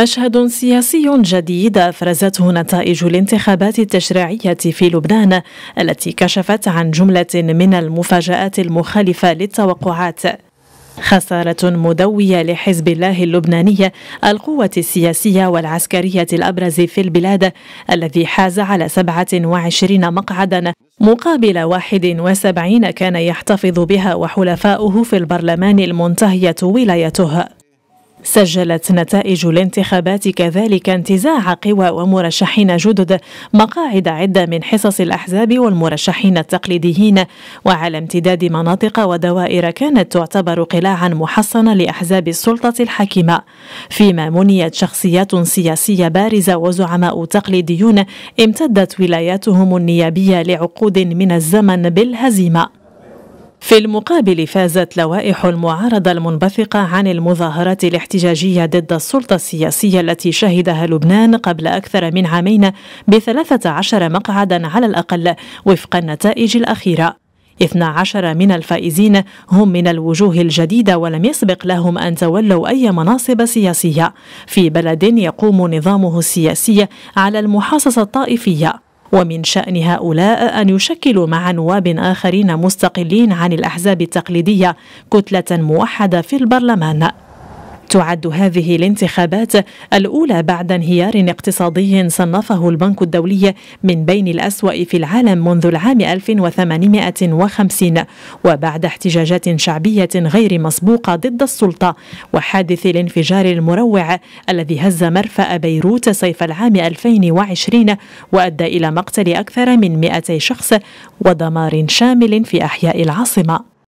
مشهد سياسي جديد أفرزته نتائج الانتخابات التشريعية في لبنان التي كشفت عن جملة من المفاجآت المخالفة للتوقعات خسارة مدوية لحزب الله اللبناني القوة السياسية والعسكرية الأبرز في البلاد الذي حاز على 27 مقعدا مقابل 71 كان يحتفظ بها وحلفاؤه في البرلمان المنتهية ولايته سجلت نتائج الانتخابات كذلك انتزاع قوى ومرشحين جدد مقاعد عدة من حصص الأحزاب والمرشحين التقليديين وعلى امتداد مناطق ودوائر كانت تعتبر قلاعا محصنة لأحزاب السلطة الحاكمة فيما منيت شخصيات سياسية بارزة وزعماء تقليديون امتدت ولاياتهم النيابية لعقود من الزمن بالهزيمة في المقابل فازت لوائح المعارضة المنبثقة عن المظاهرات الاحتجاجية ضد السلطة السياسية التي شهدها لبنان قبل أكثر من عامين بثلاثة عشر مقعدا على الأقل وفق النتائج الأخيرة 12 من الفائزين هم من الوجوه الجديدة ولم يسبق لهم أن تولوا أي مناصب سياسية في بلد يقوم نظامه السياسي على المحاصصة الطائفية ومن شأن هؤلاء أن يشكلوا مع نواب آخرين مستقلين عن الأحزاب التقليدية كتلة موحدة في البرلمان تعد هذه الانتخابات الأولى بعد انهيار اقتصادي صنفه البنك الدولي من بين الأسوأ في العالم منذ العام 1850 وبعد احتجاجات شعبية غير مسبوقة ضد السلطة وحادث الانفجار المروع الذي هز مرفأ بيروت صيف العام 2020 وأدى إلى مقتل أكثر من 200 شخص ودمار شامل في أحياء العاصمة